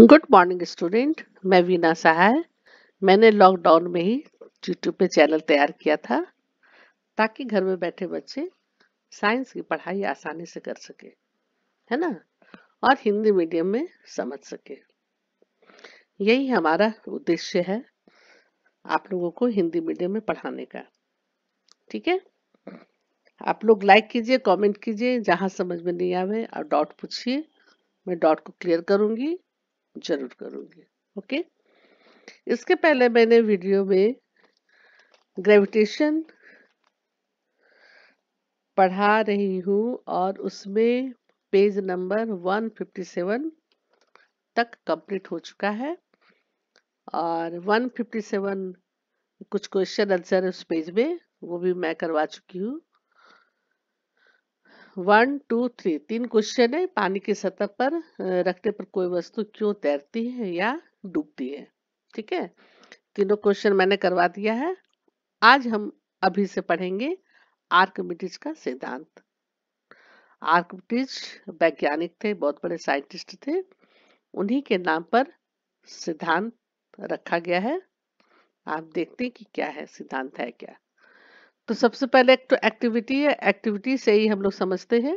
Good morning student मैं वीना सहाय मैंने lockdown में ही यूट्यूब पे चैनल तैयार किया था ताकि घर में बैठे बच्चे साइंस की पढ़ाई आसानी से कर सके है ना और हिंदी मीडियम में समझ सके यही हमारा उद्देश्य है आप लोगों को हिंदी मीडियम में पढ़ाने का ठीक है आप लोग लाइक कीजिए कमेंट कीजिए जहाँ समझ में नहीं आवे और डॉट पूछिए मैं डॉट को क्लियर करूंगी जरूर करूंगी ओके इसके पहले मैंने वीडियो में ग्रेविटेशन पढ़ा रही हूँ और उसमें पेज नंबर 157 तक कंप्लीट हो चुका है और 157 कुछ क्वेश्चन आंसर उस पेज में वो भी मैं करवा चुकी हूँ वन टू थ्री तीन क्वेश्चन है पानी की सतह पर रखने पर कोई वस्तु क्यों तैरती है या डूबती है ठीक है तीनों क्वेश्चन मैंने करवा दिया है आज हम अभी से पढ़ेंगे आर्कमिटिज का सिद्धांत आर्कमिटिज वैज्ञानिक थे बहुत बड़े साइंटिस्ट थे उन्हीं के नाम पर सिद्धांत रखा गया है आप देखते हैं कि क्या है सिद्धांत है क्या तो सबसे पहले एक तो एक्टिविटी है एक्टिविटी से ही हम लोग समझते हैं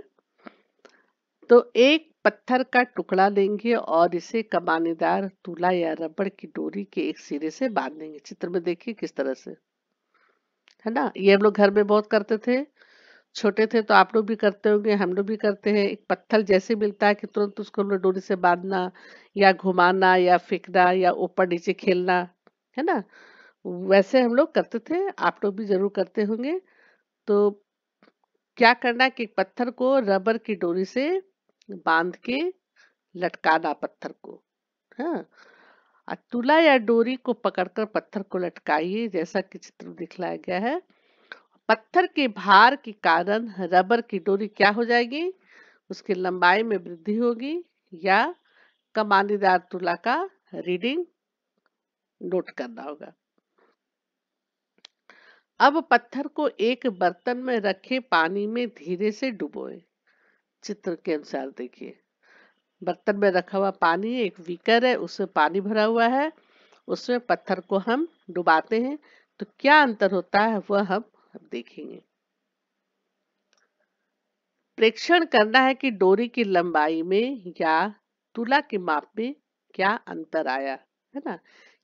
तो एक पत्थर का टुकड़ा लेंगे और इसे कमानेदार तुला या रबड़ की डोरी के एक सिरे से बांधेंगे चित्र में देखिए किस तरह से है ना ये हम लोग घर में बहुत करते थे छोटे थे तो आप लोग भी करते होंगे हम लोग भी करते हैं एक पत्थर जैसे मिलता है कि तुरंत उसको हम लोग डोरी से बांधना या घुमाना या फेंकना या ऊपर नीचे खेलना है ना वैसे हम लोग करते थे आप लोग भी जरूर करते होंगे तो क्या करना कि पत्थर को रबर की डोरी से बांध के लटकाना पत्थर को हाँ तुला या डोरी को पकड़कर पत्थर को लटकाइए जैसा कि चित्र दिखलाया गया है पत्थर के भार के कारण रबर की डोरी क्या हो जाएगी उसकी लंबाई में वृद्धि होगी या कमानीदार तुला का रीडिंग नोट करना होगा अब पत्थर को एक बर्तन में रखे पानी में धीरे से डुबोए चित्र के अनुसार देखिए बर्तन में रखा हुआ पानी एक वीकर है उसमें पानी भरा हुआ है उसमें पत्थर को हम डुबाते हैं तो क्या अंतर होता है वह हम देखेंगे प्रेक्षण करना है कि डोरी की लंबाई में या तुला के माप में क्या अंतर आया है ना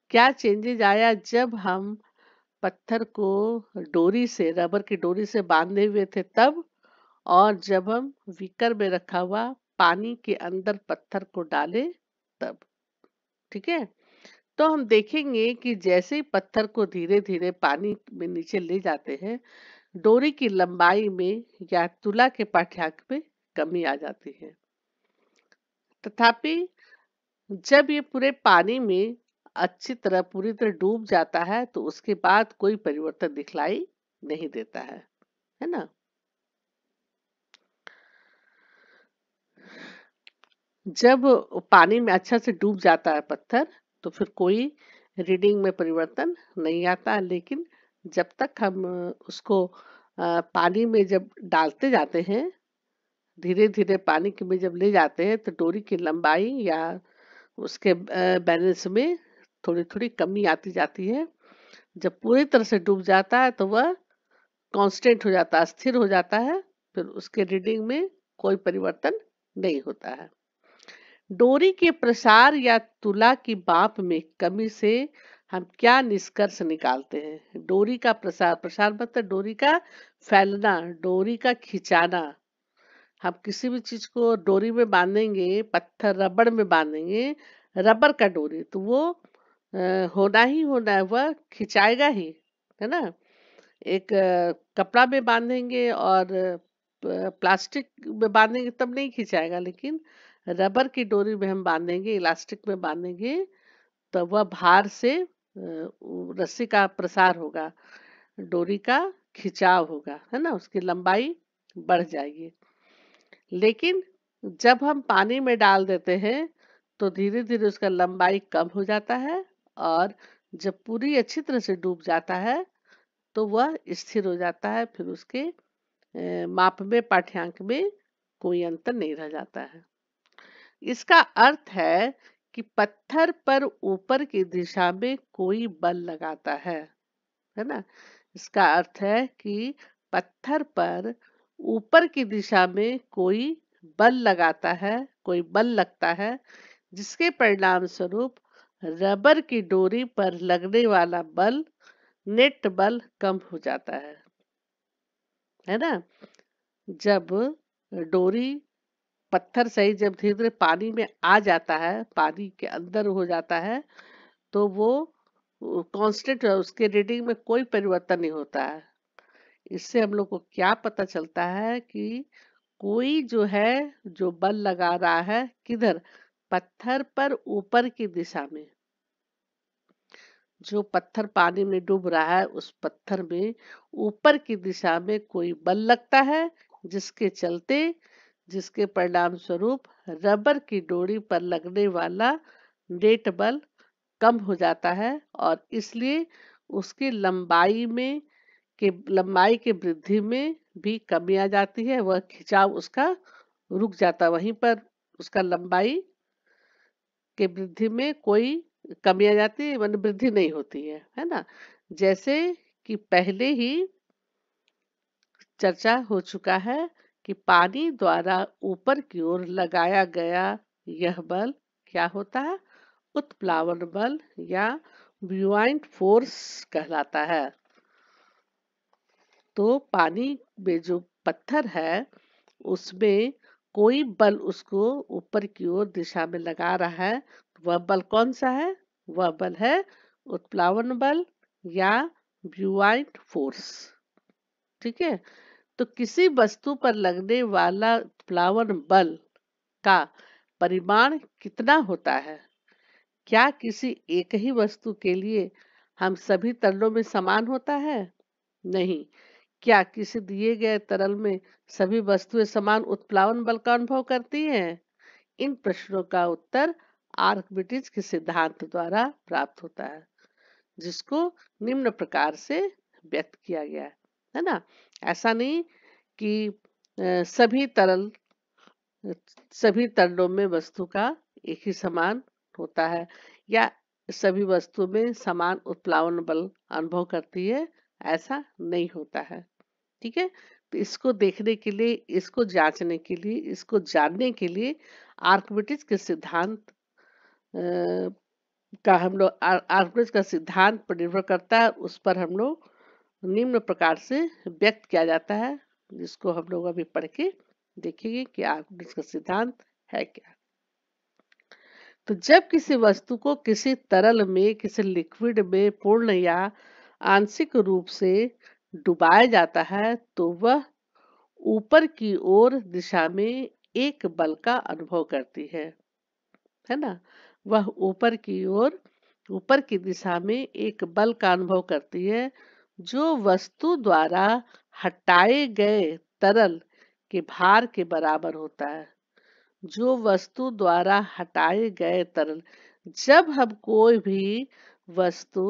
क्या चेंजेज आया जब हम पत्थर को डोरी से रबर की डोरी से बांधे हुए थे तब और जब हम वीकर में रखा हुआ पानी के अंदर पत्थर को डाले तब ठीक है तो हम देखेंगे कि जैसे ही पत्थर को धीरे धीरे पानी में नीचे ले जाते हैं डोरी की लंबाई में या तुला के पाठ्याक में कमी आ जाती है तथापि जब ये पूरे पानी में अच्छी तरह पूरी तरह डूब जाता है तो उसके बाद कोई परिवर्तन दिखलाई नहीं देता है है ना जब पानी में अच्छा से डूब जाता है पत्थर तो फिर कोई रीडिंग में परिवर्तन नहीं आता लेकिन जब तक हम उसको पानी में जब डालते जाते हैं धीरे धीरे पानी के में जब ले जाते हैं तो डोरी की लंबाई या उसके बैलेंस में थोड़ी थोड़ी कमी आती जाती है जब पूरी तरह से डूब जाता है तो वह कांस्टेंट हो जाता है स्थिर हो जाता है फिर उसके रीडिंग में कोई परिवर्तन नहीं होता है डोरी के प्रसार या तुला की बाप में कमी से हम क्या निष्कर्ष निकालते हैं डोरी का प्रसार प्रसार मतलब डोरी का फैलना डोरी का खिंचाना हम किसी भी चीज को डोरी में बांधेंगे पत्थर रबड़ में बांधेंगे रबड़ का डोरी तो वो होना ही होना है वह खिंचाएगा ही है ना एक कपड़ा में बांधेंगे और प्लास्टिक में बांधेंगे तब नहीं खिंचाएगा लेकिन रबर की डोरी में हम बांधेंगे इलास्टिक में बांधेंगे तो वह भार से रस्सी का प्रसार होगा डोरी का खिंचाव होगा है ना उसकी लंबाई बढ़ जाएगी लेकिन जब हम पानी में डाल देते हैं तो धीरे धीरे उसका लंबाई कम हो जाता है और जब पूरी अच्छी तरह से डूब जाता है तो वह स्थिर हो जाता है फिर उसके माप में पाठ्यांक में कोई अंतर नहीं रह जाता है इसका अर्थ है कि पत्थर पर ऊपर की दिशा में कोई बल लगाता है है ना इसका अर्थ है कि पत्थर पर ऊपर की दिशा में कोई बल लगाता है कोई बल लगता है जिसके परिणाम स्वरूप रबर की डोरी पर लगने वाला बल नेट बल कम हो जाता है है ना जब डोरी पत्थर सही जब धीरे धीरे पानी में आ जाता है पानी के अंदर हो जाता है तो वो कांस्टेंट उसके रीडिंग में कोई परिवर्तन नहीं होता है इससे हम लोग को क्या पता चलता है कि कोई जो है जो बल लगा रहा है किधर पत्थर पर ऊपर की दिशा में जो पत्थर पानी में डूब रहा है उस पत्थर में ऊपर की दिशा में कोई बल लगता है जिसके चलते जिसके परिणाम स्वरूप रबर की डोरी पर लगने वाला नेट बल कम हो जाता है और इसलिए उसकी लंबाई में के लंबाई के वृद्धि में भी कमी आ जाती है वह खिंचाव उसका रुक जाता वहीं पर उसका लंबाई कि वृद्धि में कोई कमी आ जाती है मतलब वृद्धि नहीं होती है है ना जैसे कि पहले ही चर्चा हो चुका है कि पानी द्वारा ऊपर की ओर लगाया गया यह बल क्या होता है उत्प्लावन बल या ब्यूआइंट फोर्स कहलाता है तो पानी में जो पत्थर है उसमें कोई बल उसको ऊपर की ओर दिशा में लगा रहा है तो वह बल कौन सा है वह बल है उत्प्लावन बल या ब्यूआइट फोर्स ठीक है तो किसी वस्तु पर लगने वाला उत्प्लावन बल का परिमाण कितना होता है क्या किसी एक ही वस्तु के लिए हम सभी तरणों में समान होता है नहीं क्या किसी दिए गए तरल में सभी वस्तुएं समान उत्प्लावन बल का अनुभव करती हैं? इन प्रश्नों का उत्तर आर्कबिटिज के सिद्धांत द्वारा प्राप्त होता है जिसको निम्न प्रकार से व्यक्त किया गया है है ना ऐसा नहीं कि सभी तरल सभी तरलों में वस्तु का एक ही समान होता है या सभी वस्तु में समान उत्प्लावन बल अनुभव करती है ऐसा नहीं होता है ठीक है तो इसको देखने के लिए इसको जांचने के लिए इसको जानने के लिए आर्कबिटिज के सिद्धांत का हम लोग आर्कबिटिज का सिद्धांत पर निर्भर करता है उस पर हम लोग निम्न प्रकार से व्यक्त किया जाता है जिसको हम लोग अभी पढ़ के देखेंगे कि आर्कबिटिज का सिद्धांत है क्या तो जब किसी वस्तु को किसी तरल में किसी लिक्विड में पूर्ण या आंशिक रूप से डुबाया जाता है तो वह ऊपर की ओर दिशा में एक बल का अनुभव करती है है ना वह ऊपर की ओर ऊपर की दिशा में एक बल का अनुभव करती है जो वस्तु द्वारा हटाए गए तरल के भार के बराबर होता है जो वस्तु द्वारा हटाए गए तरल जब हम कोई भी वस्तु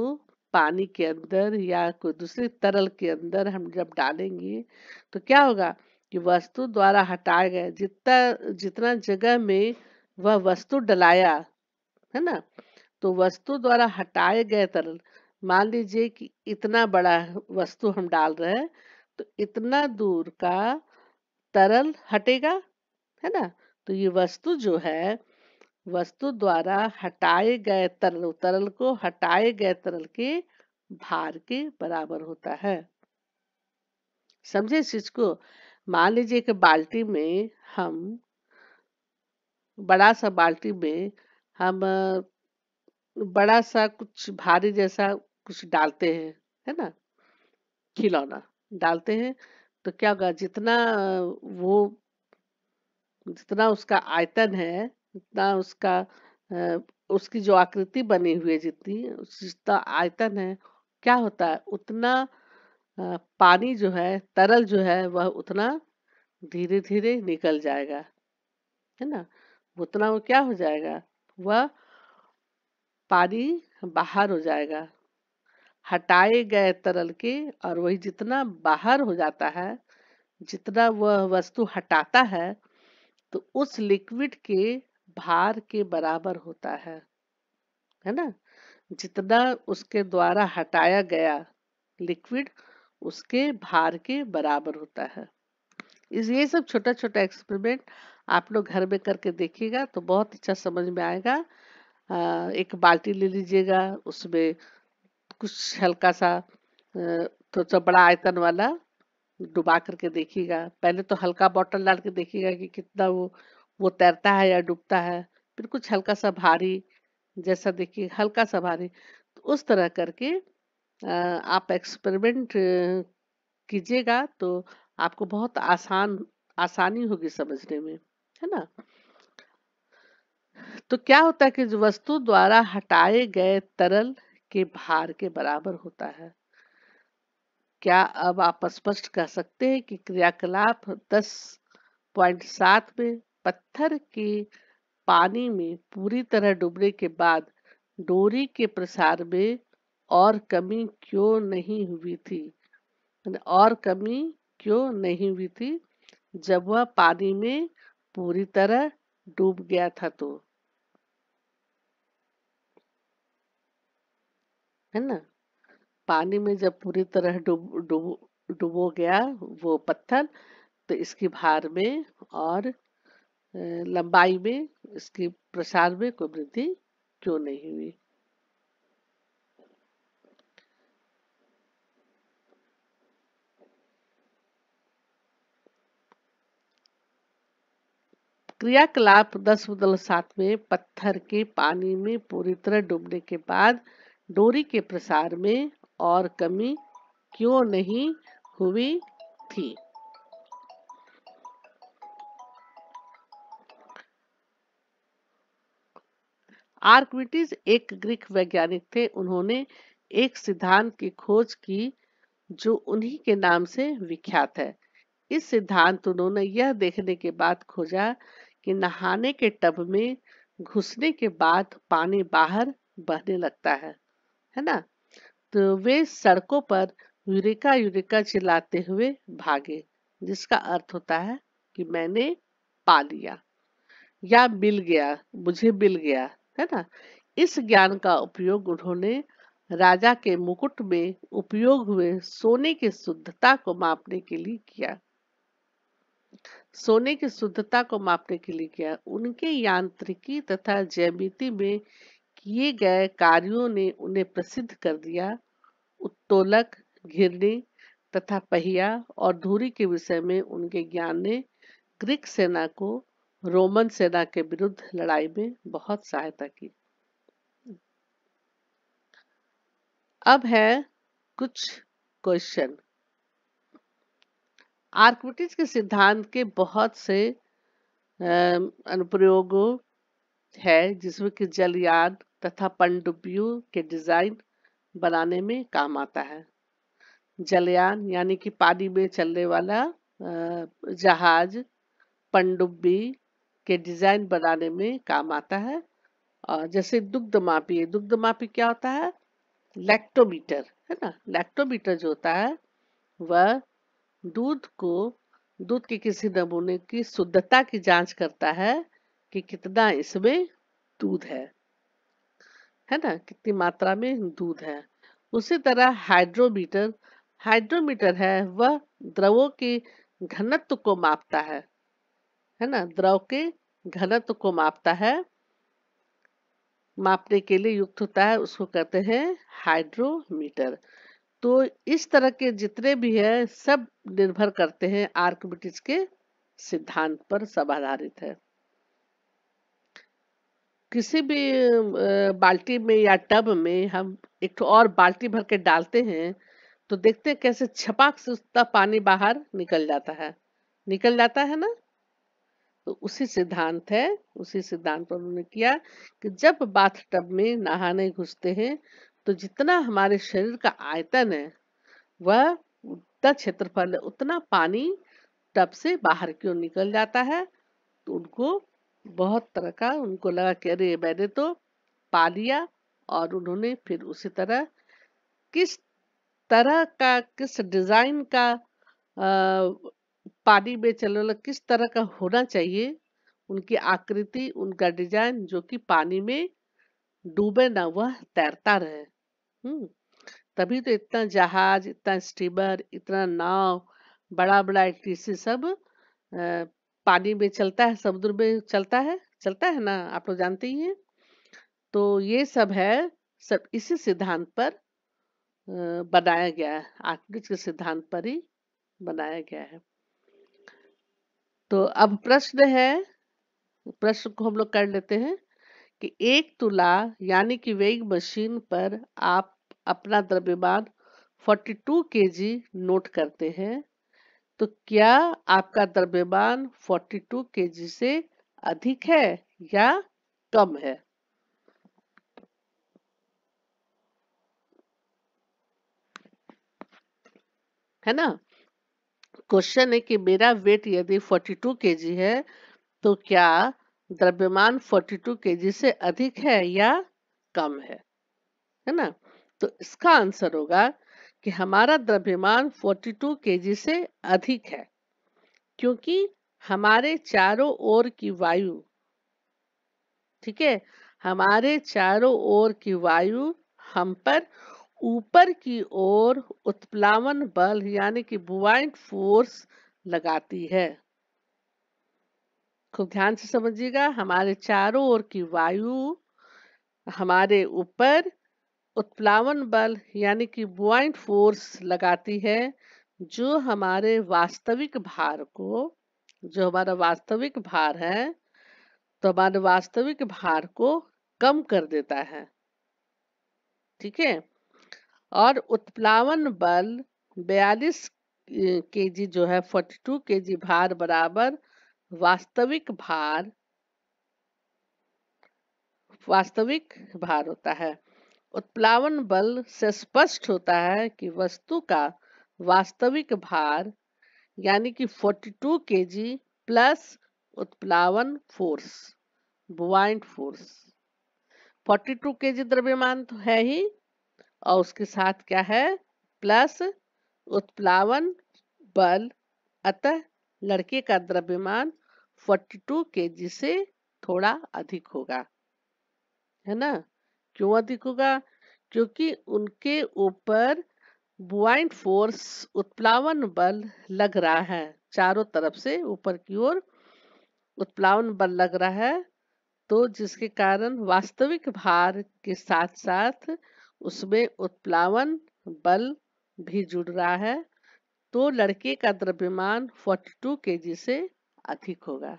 पानी के अंदर या कोई दूसरे तरल के अंदर हम जब डालेंगे तो क्या होगा कि वस्तु द्वारा हटाया गया जितना जितना जगह में वह वस्तु डलाया है ना तो वस्तु द्वारा हटाए गए तरल मान लीजिए कि इतना बड़ा वस्तु हम डाल रहे हैं तो इतना दूर का तरल हटेगा है ना तो ये वस्तु जो है वस्तु द्वारा हटाए गए तरल तरल को हटाए गए तरल के भार के बराबर होता है समझे चीज को मान लीजिए कि बाल्टी में हम बड़ा सा बाल्टी में हम बड़ा सा कुछ भारी जैसा कुछ डालते हैं है ना खिलौना डालते हैं तो क्या होगा जितना वो जितना उसका आयतन है जितना उसका उसकी जो आकृति बनी हुई है जितनी जितना आयतन है क्या होता है उतना पानी जो है तरल जो है वह उतना धीरे धीरे निकल जाएगा है ना उतना वो क्या हो जाएगा वह पानी बाहर हो जाएगा हटाए गए तरल के और वही जितना बाहर हो जाता है जितना वह वस्तु हटाता है तो उस लिक्विड के भार के बराबर होता है है ना जितना उसके द्वारा हटाया गया लिक्विड उसके भार के बराबर होता है इस ये सब छोटा छोटा एक्सपेरिमेंट आप लोग घर में करके देखिएगा तो बहुत अच्छा समझ में आएगा एक बाल्टी ले लीजिएगा उसमें कुछ हल्का सा तो बड़ा आयतन वाला डुबा करके देखिएगा पहले तो हल्का बॉटल डाल के देखिएगा कि कितना वो वो तैरता है या डूबता है फिर कुछ हल्का सा भारी जैसा देखिए हल्का सा भारी तो उस तरह करके आप एक्सपेरिमेंट कीजिएगा तो आपको बहुत आसान आसानी होगी समझने में है ना तो क्या होता है कि वस्तु द्वारा हटाए गए तरल के भार के बराबर होता है क्या अब आप स्पष्ट कह सकते हैं कि क्रियाकलाप 10.7 में पत्थर के पानी में पूरी तरह डूबने के बाद डोरी के प्रसार में और कमी क्यों नहीं हुई थी और कमी क्यों नहीं हुई थी जब वह पानी में पूरी तरह डूब गया था तो है ना पानी में जब पूरी तरह डूब डूब डूबो गया वो पत्थर तो इसकी भार में और लंबाई में इसके प्रसार में कोई वृद्धि क्यों नहीं हुई क्रियाकलाप दस बदल सात में पत्थर के पानी में पूरी तरह डूबने के बाद डोरी के प्रसार में और कमी क्यों नहीं हुई थी आर्कमिटीज एक ग्रीक वैज्ञानिक थे उन्होंने एक सिद्धांत की खोज की जो उन्हीं के नाम से विख्यात है इस सिद्धांत उन्होंने यह देखने के बाद खोजा कि नहाने के टब में घुसने के बाद पानी बाहर बहने लगता है है ना तो वे सड़कों पर यूरिका यूरिका चिल्लाते हुए भागे जिसका अर्थ होता है कि मैंने पा लिया या मिल गया मुझे मिल गया है ना इस ज्ञान का उपयोग उन्होंने राजा के मुकुट में उपयोग हुए सोने की शुद्धता को मापने के लिए किया सोने की शुद्धता को मापने के लिए किया उनके यांत्रिकी तथा जैमिति में किए गए कार्यों ने उन्हें प्रसिद्ध कर दिया उत्तोलक घिरनी तथा पहिया और धूरी के विषय में उनके ज्ञान ने ग्रीक सेना को रोमन सेना के विरुद्ध लड़ाई में बहुत सहायता की अब है कुछ क्वेश्चन आर्कमिटिज के सिद्धांत के बहुत से अनुप्रयोग है जिसमें कि जलयान तथा पनडुब्बियों के डिजाइन बनाने में काम आता है जलयान यानी कि पानी में चलने वाला जहाज पनडुब्बी के डिजाइन बनाने में काम आता है और जैसे दुग्ध मापी दुग्ध मापी क्या होता है लैक्टोमीटर है ना लैक्टोमीटर जो होता है वह दूध को दूध के किसी नमूने की शुद्धता की जांच करता है कि कितना इसमें दूध है है ना कितनी मात्रा में दूध है उसी तरह हाइड्रोमीटर हाइड्रोमीटर है वह द्रवों की घनत्व को मापता है है ना द्रव के घनत्व को मापता है मापने के लिए युक्त होता है उसको कहते हैं हाइड्रोमीटर तो इस तरह के जितने भी है सब निर्भर करते हैं आर्कबिटिज के सिद्धांत पर सब आधारित है किसी भी बाल्टी में या टब में हम एक और बाल्टी भर के डालते हैं तो देखते हैं कैसे छपाक से उसका पानी बाहर निकल जाता है निकल जाता है ना तो उसी सिद्धांत है उसी सिद्धांत पर उन्होंने किया कि जब बाथ टब में नहाने घुसते हैं तो जितना हमारे शरीर का आयतन है वह उतना क्षेत्रफल है उतना पानी टब से बाहर क्यों निकल जाता है तो उनको बहुत तरह का उनको लगा कि अरे मैंने तो पा लिया और उन्होंने फिर उसी तरह किस तरह का किस डिजाइन का आ, पानी में चलने किस तरह का होना चाहिए उनकी आकृति उनका डिजाइन जो कि पानी में डूबे ना वह तैरता रहे हम्म तभी तो इतना जहाज इतना स्टीमर इतना नाव बड़ा बड़ा एटीसी सब पानी में चलता है समुद्र में चलता है चलता है ना आप लोग जानते ही हैं तो ये सब है सब इसी सिद्धांत पर बनाया गया है आर्किटेक्ट के सिद्धांत पर ही बनाया गया है तो अब प्रश्न है प्रश्न को हम लोग कर लेते हैं कि एक तुला यानी कि वेग मशीन पर आप अपना द्रव्यमान 42 केजी नोट करते हैं तो क्या आपका द्रव्यमान 42 केजी से अधिक है या कम है है ना क्वेश्चन है कि मेरा वेट यदि 42 केजी है तो क्या द्रव्यमान 42 केजी से अधिक है या कम है है ना तो इसका आंसर होगा कि हमारा द्रव्यमान 42 केजी से अधिक है क्योंकि हमारे चारों ओर की वायु ठीक है हमारे चारों ओर की वायु हम पर ऊपर की ओर उत्प्लावन बल यानी कि बुआइंट फोर्स लगाती है खूब ध्यान से समझिएगा हमारे चारों ओर की वायु हमारे ऊपर उत्प्लावन बल यानी कि बुआइंट फोर्स लगाती है जो हमारे वास्तविक भार को जो हमारा वास्तविक भार है तो हमारे वास्तविक भार को कम कर देता है ठीक है और उत्प्लावन बल 42 जी जो है 42 जी भार बराबर वास्तविक भार वास्तविक भार होता है उत्प्लावन बल से स्पष्ट होता है कि वस्तु का वास्तविक भार यानी कि 42 जी प्लस उत्प्लावन फोर्स बुआइंट फोर्स 42 जी द्रव्यमान तो है ही और उसके साथ क्या है प्लस उत्प्लावन बल अतः लड़के का द्रव्यमान 42 केजी से थोड़ा अधिक होगा है ना क्यों अधिक होगा क्योंकि उनके ऊपर बुआइंट फोर्स उत्प्लावन बल लग रहा है चारों तरफ से ऊपर की ओर उत्प्लावन बल लग रहा है तो जिसके कारण वास्तविक भार के साथ साथ उसमें उत्प्लावन बल भी जुड़ रहा है तो लड़के का द्रव्यमान 42 केजी से अधिक होगा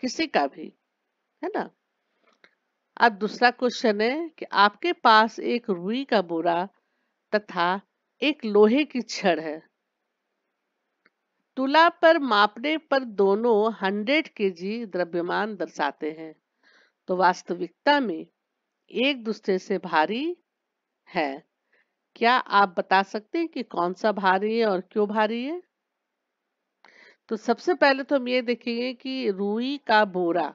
किसी का भी है ना अब दूसरा क्वेश्चन है कि आपके पास एक रुई का बोरा तथा एक लोहे की छड़ है तुला पर मापने पर दोनों 100 केजी द्रव्यमान दर्शाते हैं तो वास्तविकता में एक दूसरे से भारी है क्या आप बता सकते हैं कि कौन सा भारी है और क्यों भारी है तो सबसे पहले तो हम ये देखेंगे कि रूई का बोरा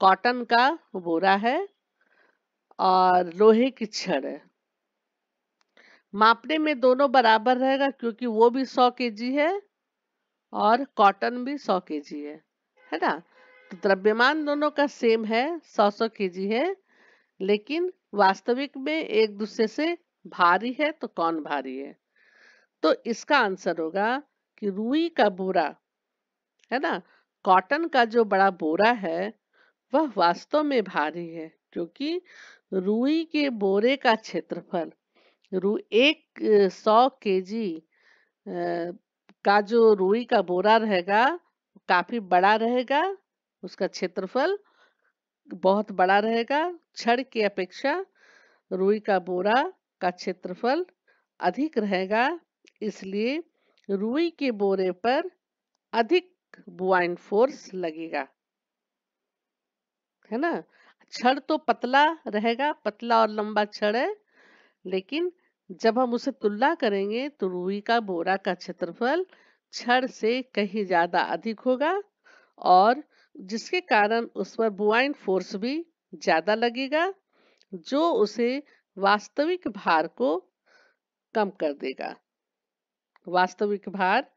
कॉटन का बोरा है और लोहे की छड़ है मापने में दोनों बराबर रहेगा क्योंकि वो भी 100 केजी है और कॉटन भी 100 केजी है है ना तो द्रव्यमान दोनों का सेम है 100 सौ केजी है लेकिन वास्तविक में एक दूसरे से भारी है तो कौन भारी है तो इसका आंसर होगा कि रूई का बोरा है ना कॉटन का जो बड़ा बोरा है वह वास्तव में भारी है क्योंकि रुई के बोरे का क्षेत्रफल रू एक सौ के जी का जो रुई का बोरा रहेगा काफी बड़ा रहेगा उसका क्षेत्रफल बहुत बड़ा रहेगा छड़ की अपेक्षा रुई का बोरा का क्षेत्रफल अधिक रहेगा इसलिए रुई के बोरे पर अधिक बुआइन फोर्स लगेगा है ना छड़ तो पतला रहेगा पतला और लंबा छड़ है लेकिन जब हम उसे तुलना करेंगे तो रुई का बोरा का क्षेत्रफल छड़ से कहीं ज्यादा अधिक होगा और जिसके कारण उस पर बुआइन फोर्स भी ज़्यादा लगेगा जो उसे वास्तविक भार को कम कर देगा वास्तविक भार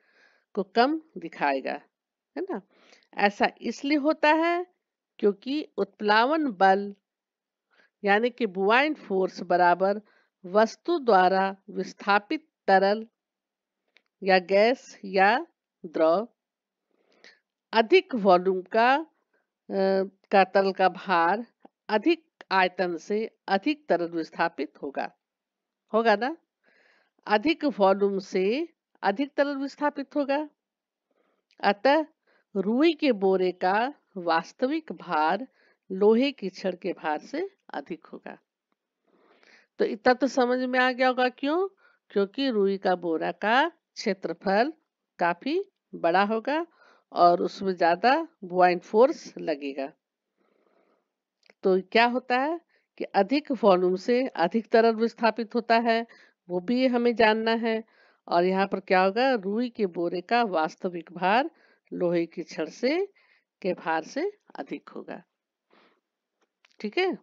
को कम दिखाएगा है ना ऐसा इसलिए होता है क्योंकि उत्प्लावन बल यानी कि बुआइन फोर्स बराबर वस्तु द्वारा विस्थापित तरल या गैस या द्रव अधिक वॉल्यूम का का तरल का भार अधिक आयतन से अधिक तरल विस्थापित होगा होगा ना अधिक वॉल्यूम से अधिक तरल विस्थापित होगा अतः रुई के बोरे का वास्तविक भार लोहे की छड़ के भार से अधिक होगा तो इतना तो समझ में आ गया होगा क्यों क्योंकि रुई का बोरा का क्षेत्रफल काफी बड़ा होगा और उसमें ज़्यादा बॉइंट फोर्स लगेगा तो क्या होता है कि अधिक वॉल्यूम से अधिक तरल विस्थापित होता है वो भी हमें जानना है और यहाँ पर क्या होगा रूई के बोरे का वास्तविक भार लोहे की छड़ से के भार से अधिक होगा ठीक है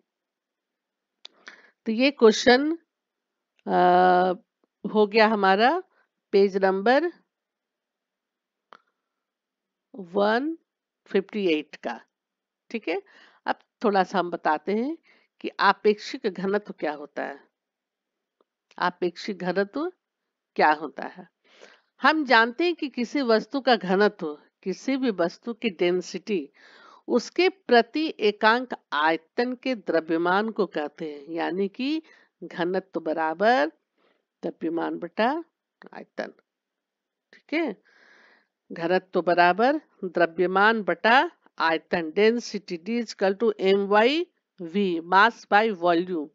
तो ये क्वेश्चन हो गया हमारा page number one fifty eight का ठीक है अब थोड़ा सा हम बताते हैं कि आपेक्षिक घनत्व क्या होता है आपेक्षिक घनत्व क्या होता है हम जानते हैं कि किसी वस्तु का घनत्व किसी भी वस्तु की डेंसिटी उसके प्रति एकांक आयतन के द्रव्यमान को कहते हैं यानी कि घनत्व बराबर द्रव्यमान बटा आयतन ठीक है घनत्व तो बराबर द्रव्यमान बटा आयतन density D equal to M by V mass by volume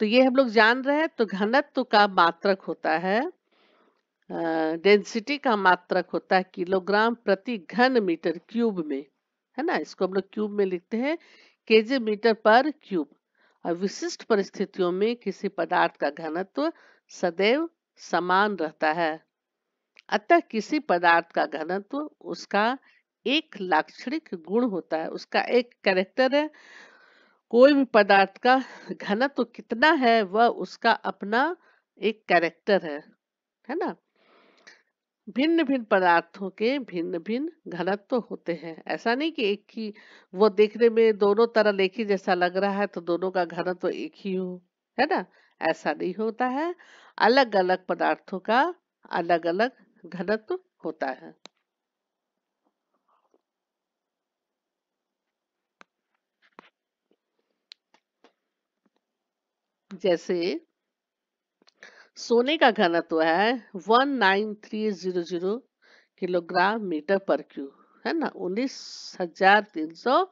तो ये हम लोग जान रहे हैं तो घनत्व का मात्रक होता है डेंसिटी का मात्रक होता है किलोग्राम प्रति घन मीटर क्यूब में है ना इसको हम लोग क्यूब में लिखते हैं केजी मीटर पर क्यूब और विशिष्ट परिस्थितियों में किसी पदार्थ का घनत्व सदैव समान रहता है अतः किसी पदार्थ का घनत्व उसका एक लाक्षणिक गुण होता है उसका एक कैरेक्टर है कोई भी पदार्थ का घनत्व कितना है वह उसका अपना एक कैरेक्टर है है ना भिन्न भिन्न पदार्थों के भिन्न भिन्न घनत्व होते हैं ऐसा नहीं कि एक ही वो देखने में दोनों तरह एक ही जैसा लग रहा है तो दोनों का घनत्व एक ही हो है ना ऐसा नहीं होता है अलग अलग पदार्थों का अलग अलग घनत्व होता है जैसे सोने का घनत्व है 19300 किलोग्राम मीटर पर क्यू है ना 19300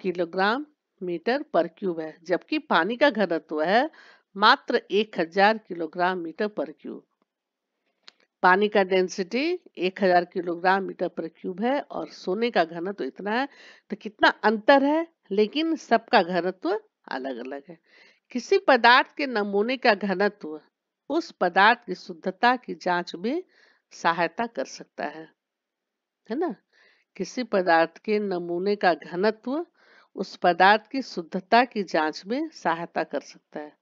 किलोग्राम मीटर पर क्यूब है जबकि पानी का घनत्व है मात्र 1000 किलोग्राम मीटर पर क्यूब पानी का डेंसिटी 1000 किलोग्राम मीटर पर क्यूब है और सोने का घनत्व तो इतना है तो कितना अंतर है लेकिन सबका घनत्व तो अलग अलग है किसी पदार्थ के नमूने का घनत्व तो उस पदार्थ की शुद्धता की जांच में सहायता कर सकता है है ना किसी पदार्थ के नमूने का घनत्व उस पदार्थ की शुद्धता की जांच में सहायता कर सकता है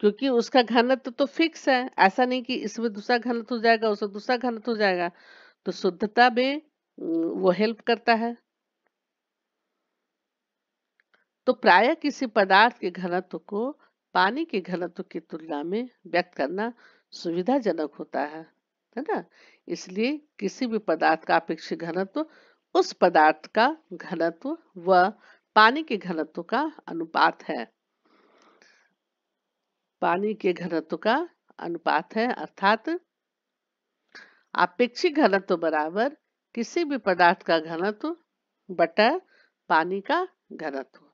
क्योंकि उसका घनत्व तो फिक्स है ऐसा नहीं कि इसमें दूसरा घनत्व हो जाएगा उसमें दूसरा घनत्व हो जाएगा तो शुद्धता में वो हेल्प करता है तो प्राय किसी पदार्थ के घनत्व को पानी के घनत्व की तुलना में व्यक्त करना सुविधाजनक होता है है ना इसलिए किसी भी पदार्थ का अपेक्षित घनत्व उस पदार्थ का घनत्व व पानी के घनत्व का अनुपात है पानी के घनत्व का अनुपात है अर्थात आपेक्षिक घनत्व बराबर किसी भी पदार्थ का घनत्व बटा पानी का घनत्व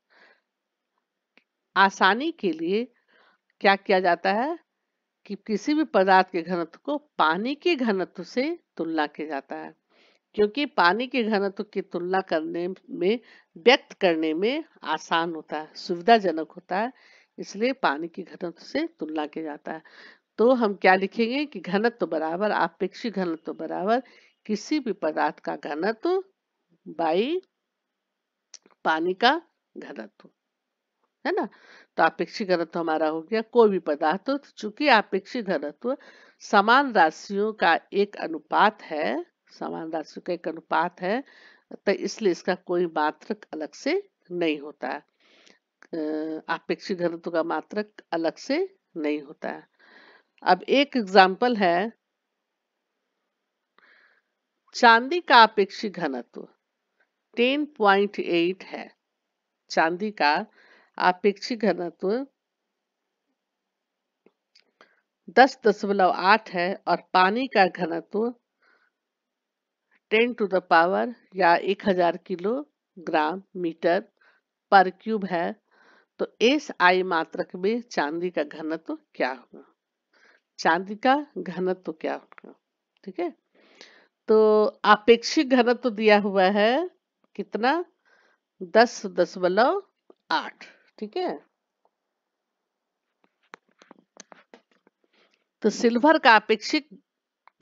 आसानी के लिए क्या किया जाता है कि किसी भी पदार्थ के घनत्व को पानी के घनत्व से तुलना किया जाता है क्योंकि पानी के घनत्व की तुलना करने में व्यक्त करने में आसान होता है सुविधाजनक होता है इसलिए पानी की घनत्व से तुलना किया जाता है तो हम क्या लिखेंगे कि घनत्व तो बराबर आपेक्षी घनत्व तो बराबर किसी भी पदार्थ का घनत्व बाई पानी का घनत्व है ना तो आपेक्षिक घनत्व हमारा हो गया कोई भी पदार्थ हो तो चूंकि आपेक्षी घनत्व समान राशियों का एक अनुपात है समान राशियों का एक अनुपात है तो इसलिए इसका कोई मात्रक अलग से नहीं होता है आपेक्षिक घनत्व का मात्रक अलग से नहीं होता है अब एक एग्जाम्पल है चांदी का आपेक्षिक घनत्व 10.8 है चांदी का आपेक्षिक घनत्व दस दशमलव आठ है और पानी का घनत्व टेन टू द पावर या एक हजार किलोग्राम मीटर पर क्यूब है तो इस आई मात्रक में चांदी का घनत्व तो क्या होगा चांदी का घनत्व तो क्या होगा ठीक है तो आपेक्षिक घनत्व तो दिया हुआ है कितना दस दशमलव आठ ठीक है तो सिल्वर का अपेक्षित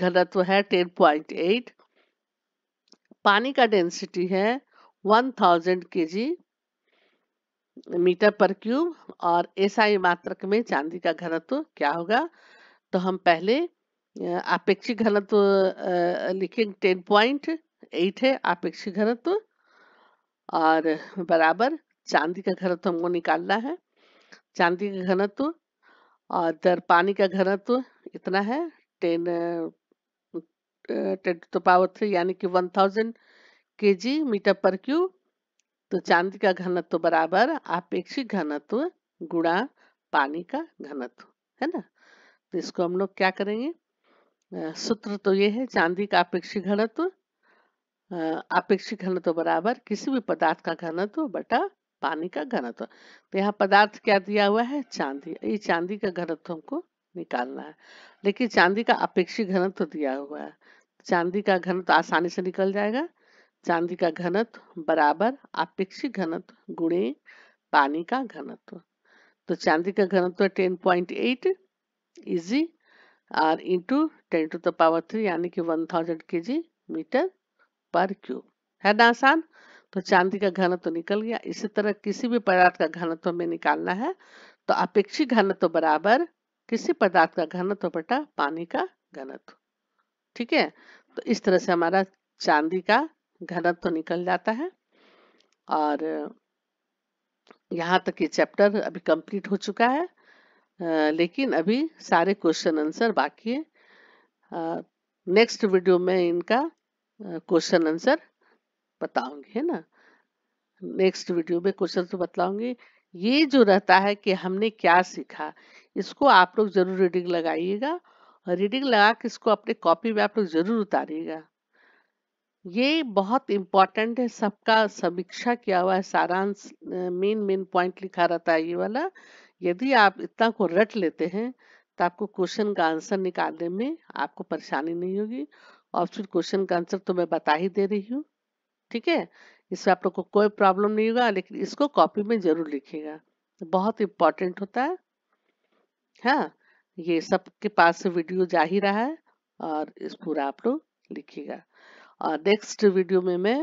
घनत्व है टेन पॉइंट एट पानी का डेंसिटी है 1000 केजी मीटर पर क्यूब और एसआई मात्रक में चांदी का घनत्व क्या होगा तो हम पहले अपेक्षिक घनत्व लिखेंगे टेन पॉइंट एट है अपेक्षिक घनत्व और बराबर चांदी का घनत्व हमको निकालना है चांदी का घनत्व और दर पानी का घनत्व इतना है ten ten to power three यानी कि वन थाउजेंड के जी मीटर पर क्यूब तो चांदी का घनत्व बराबर आपेक्षिक घनत्व गुणा पानी का घनत्व है ना तो इसको हम लोग क्या करेंगे सूत्र तो ये है चांदी का अपेक्षिक घनत्व अपेक्षिक घनत्व बराबर किसी भी पदार्थ का घनत्व बटा पानी का घनत्व तो यहाँ पदार्थ क्या दिया हुआ है चांदी ये चांदी का घनत्व हमको निकालना है लेकिन चांदी का अपेक्षिक घनत्व दिया हुआ है चांदी का घनत्व आसानी से निकल जाएगा चांदी का घनत्व बराबर अपेक्षित घनत्व गुणे पानी का घनत्व तो चांदी का घनत्व टेन पॉइंट एट इजी आर into ten to the power three यानी कि वन थाउजेंड के जी मीटर पर क्यूब है ना आसान तो चांदी का घनत्व तो निकल गया इसी तरह किसी भी पदार्थ का घनत्व तो में निकालना है तो अपेक्षित घनत्व तो बराबर किसी पदार्थ का घनत्व बटा पानी का घनत्व ठीक है तो इस तरह से हमारा चांदी का घनत्व तो निकल जाता है और यहाँ तक ये चैप्टर अभी कंप्लीट हो चुका है आ, लेकिन अभी सारे क्वेश्चन आंसर बाकी है नेक्स्ट वीडियो में इनका क्वेश्चन आंसर बताऊंगी है ना नेक्स्ट वीडियो में क्वेश्चन तो बताऊंगी ये जो रहता है कि हमने क्या सीखा इसको आप लोग जरूर रीडिंग लगाइएगा और रीडिंग लगा के इसको अपने कॉपी में आप लोग जरूर उतारिएगा ये बहुत इम्पॉर्टेंट है सबका समीक्षा किया हुआ है सारांश मेन मेन पॉइंट लिखा रहता है ये वाला यदि आप इतना को रट लेते हैं तो आपको क्वेश्चन का आंसर निकालने में आपको परेशानी नहीं होगी और फिर क्वेश्चन का आंसर तो मैं बता ही दे रही हूँ ठीक है इसमें आप लोग को कोई प्रॉब्लम नहीं होगा लेकिन इसको कॉपी में जरूर लिखेगा बहुत इम्पोर्टेंट होता है हाँ ये सबके पास से वीडियो जा ही रहा है और इस पूरा आप लोग लिखेगा और नेक्स्ट वीडियो में मैं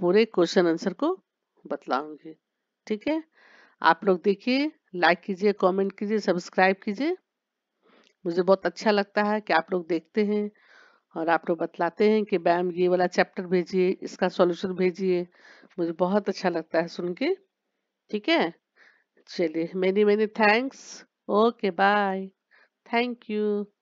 पूरे क्वेश्चन आंसर को बतलाऊंगी ठीक है आप लोग देखिए लाइक कीजिए कमेंट कीजिए सब्सक्राइब कीजिए मुझे बहुत अच्छा लगता है कि आप लोग देखते हैं और आप लोग बतलाते हैं कि मैम ये वाला चैप्टर भेजिए इसका सॉल्यूशन भेजिए मुझे बहुत अच्छा लगता है सुन के ठीक है चलिए many many thanks okay bye thank you